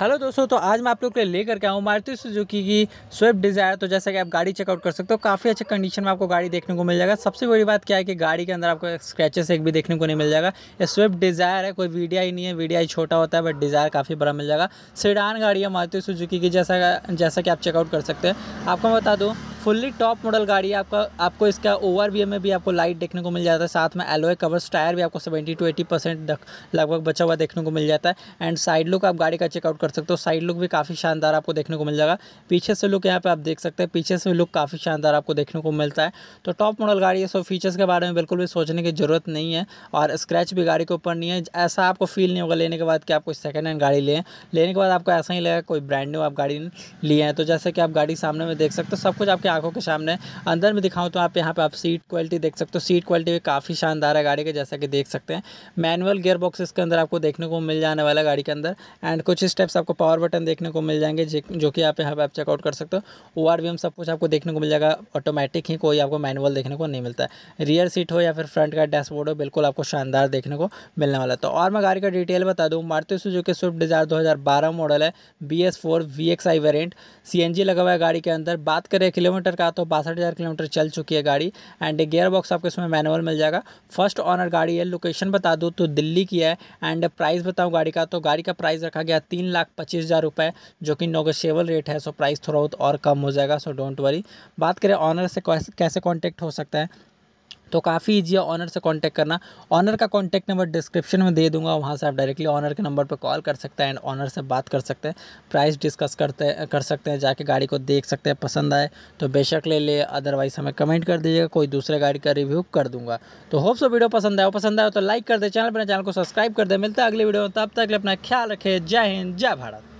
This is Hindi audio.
हेलो दोस्तों तो आज मैं आप लोग के लिए लेकर के आऊँ मारुति सुजुकी की स्विफ्ट डिज़ायर तो जैसा कि आप गाड़ी चेकआउट कर सकते हो काफ़ी अच्छे कंडीशन में आपको गाड़ी देखने को मिल जाएगा सबसे बड़ी बात क्या है कि गाड़ी के अंदर आपको स्क्रैचेस एक भी देखने को नहीं मिल जाएगा ये स्विफ्ट डिज़ायर है कोई वीडिया ही नहीं है वीडिया छोटा होता है बट डिज़ायर काफ़ी बड़ा मिल जाएगा सीडान गाड़ी है मारुति सुजुकी की जैसा जैसा कि आप चेकआउट कर सकते हैं आपको मैं बता दूँ फुल्ली टॉप मॉडल गाड़ी है आपका आपको इसका ओवर वी में भी आपको लाइट देखने को मिल जाता है साथ में एलोए कवर्स टायर भी आपको सेवेंटी टू एटी परसेंट लगभग बचा हुआ देखने को मिल जाता है एंड साइड लुक आप गाड़ी का चेकआउट कर सकते हो साइड लुक भी काफ़ी शानदार आपको देखने को मिल जाएगा पीछे से लुक यहाँ पर आप देख सकते हैं पीछे से लुक काफ़ी शानदार आपको देखने को मिलता है तो टॉप मॉडल गाड़ी है सो फीचर्स के बारे में बिल्कुल भी सोचने की ज़रूरत नहीं है और स्क्रैच भी गाड़ी के ऊपर नहीं है ऐसा आपको फील नहीं होगा लेने के बाद कि आपको सेकेंड हैंड गाड़ी लें लेने के बाद आपको ऐसा ही लगेगा कोई ब्रांड न्यू आप गाड़ी लिए हैं तो जैसे कि आप गाड़ी सामने में देख सकते हो सब कुछ आपके आपकी आंखों के सामने अंदर में दिखाऊं तो आप यहाँ पे आप सीट क्वालिटी देख सकते हो सीट क्वालिटी भी काफ़ी शानदार है गाड़ी के जैसा कि देख सकते हैं मैनुअल गियर बॉक्स इसके अंदर आपको देखने को मिल जाने वाला गाड़ी के अंदर एंड कुछ स्टेप्स आपको पावर बटन देखने को मिल जाएंगे जो कि आप यहाँ पर आप चेकआउट कर सकते हो ओ आर सब कुछ आपको देखने को मिल जाएगा ऑटोमेटिक ही कोई आपको मैनुअल देखने को नहीं मिलता है रियर सीट हो या फिर फ्रंट का डैशबोर्ड हो बिल्कुल आपको शानदार देखने को मिलने वाला तो और मैं गाड़ी का डिटेल बता दूँ मारते जो कि स्विफ्ट डिजायर 2012 मॉडल है B S four V X I variant C N G लगा हुआ है गाड़ी के अंदर बात करें किलोमीटर किलोमीटर का तो बासठ हज़ार किलोमीटर चल चुकी है गाड़ी एंड गेयर बॉक्स आपको इसमें मैनुअल मिल जाएगा फर्स्ट ऑनर गाड़ी है लोकेशन बता दूँ तो दिल्ली की है एंड प्राइस बताऊँ गाड़ी का तो गाड़ी का प्राइस रखा गया तीन लाख पच्चीस हज़ार रुपये जो कि नोगोशियबल रेट है सो प्राइस थोड़ा बहुत और कम हो जाएगा सो डोंट वरी बात करें ऑनर से कैसे कॉन्टैक्ट हो सकता है तो काफ़ी ईजी है ऑनर से कॉन्टैक्ट करना ऑनर का कॉन्टैक्ट नंबर डिस्क्रिप्शन में दे दूंगा वहाँ से आप डायरेक्टली ऑनर के नंबर पर कॉल कर सकते हैं एंड ऑनर से बात कर सकते हैं प्राइस डिस्कस करते कर सकते हैं जाके गाड़ी को देख सकते हैं पसंद आए तो बेशक ले ले अदरवाइज़ हमें कमेंट कर दीजिएगा कोई दूसरे गाड़ी का रिव्यू कर दूंगा तो होप सो वीडियो पसंद आए पसंद आए तो लाइक कर दे चैनल पर चैनल को सब्सक्राइब कर दे मिलता है अगले वीडियो में तब तक अपना ख्याल रखें जय हिंद जय भारत